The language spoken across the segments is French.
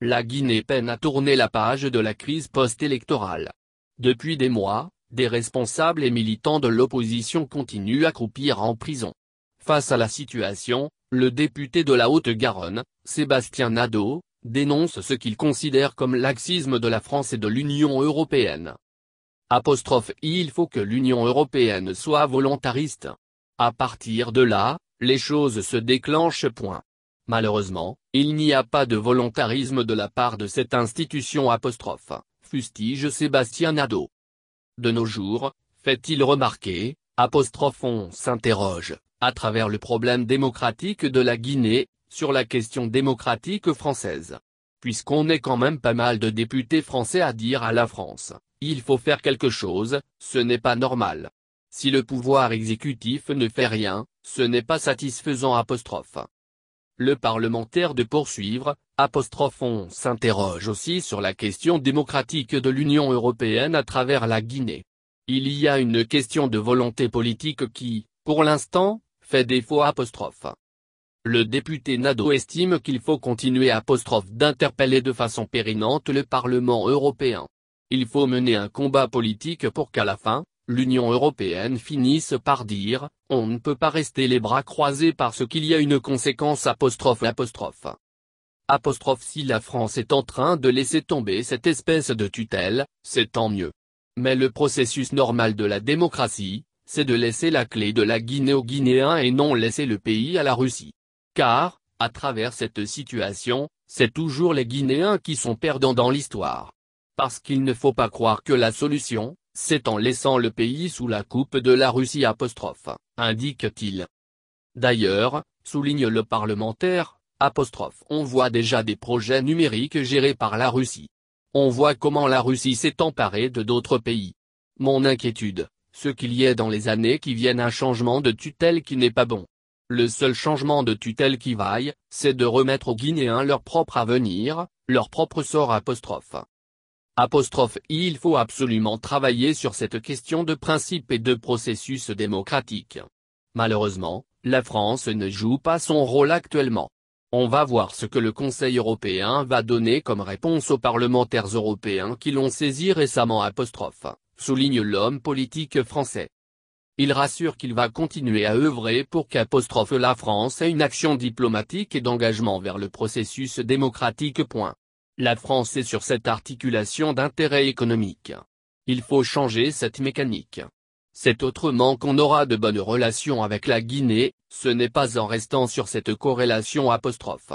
La Guinée peine à tourner la page de la crise post-électorale. Depuis des mois, des responsables et militants de l'opposition continuent à croupir en prison. Face à la situation, le député de la Haute-Garonne, Sébastien Nadeau, dénonce ce qu'il considère comme laxisme de la France et de l'Union européenne. il faut que l'Union européenne soit volontariste. À partir de là, les choses se déclenchent. Point. Malheureusement, il n'y a pas de volontarisme de la part de cette institution apostrophe, fustige Sébastien Nadeau. De nos jours, fait-il remarquer, apostrophe on s'interroge, à travers le problème démocratique de la Guinée, sur la question démocratique française. Puisqu'on est quand même pas mal de députés français à dire à la France, il faut faire quelque chose, ce n'est pas normal. Si le pouvoir exécutif ne fait rien, ce n'est pas satisfaisant apostrophe le parlementaire de poursuivre, apostrophe on s'interroge aussi sur la question démocratique de l'Union européenne à travers la Guinée. Il y a une question de volonté politique qui, pour l'instant, fait défaut apostrophe. Le député Nado estime qu'il faut continuer apostrophe d'interpeller de façon périnante le Parlement européen. Il faut mener un combat politique pour qu'à la fin, l'Union européenne finisse par dire, on ne peut pas rester les bras croisés parce qu'il y a une conséquence apostrophe apostrophe. Apostrophe si la France est en train de laisser tomber cette espèce de tutelle, c'est tant mieux. Mais le processus normal de la démocratie, c'est de laisser la clé de la Guinée aux Guinéens et non laisser le pays à la Russie. Car, à travers cette situation, c'est toujours les Guinéens qui sont perdants dans l'histoire. Parce qu'il ne faut pas croire que la solution, c'est en laissant le pays sous la coupe de la Russie apostrophe, indique-t-il. D'ailleurs, souligne le parlementaire, apostrophe on voit déjà des projets numériques gérés par la Russie. On voit comment la Russie s'est emparée de d'autres pays. Mon inquiétude, ce qu'il y ait dans les années qui viennent un changement de tutelle qui n'est pas bon. Le seul changement de tutelle qui vaille, c'est de remettre aux Guinéens leur propre avenir, leur propre sort apostrophe. Apostrophe il faut absolument travailler sur cette question de principe et de processus démocratique. Malheureusement, la France ne joue pas son rôle actuellement. On va voir ce que le Conseil européen va donner comme réponse aux parlementaires européens qui l'ont saisi récemment apostrophe, souligne l'homme politique français. Il rassure qu'il va continuer à œuvrer pour qu'apostrophe la France ait une action diplomatique et d'engagement vers le processus démocratique. La France est sur cette articulation d'intérêt économique. Il faut changer cette mécanique. C'est autrement qu'on aura de bonnes relations avec la Guinée, ce n'est pas en restant sur cette corrélation apostrophe.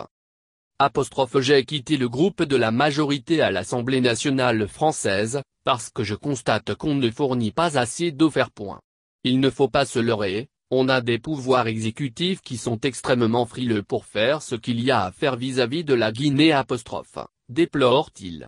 Apostrophe j'ai quitté le groupe de la majorité à l'Assemblée nationale française, parce que je constate qu'on ne fournit pas assez faire point. Il ne faut pas se leurrer, on a des pouvoirs exécutifs qui sont extrêmement frileux pour faire ce qu'il y a à faire vis-à-vis -vis de la Guinée apostrophe déplore-t-il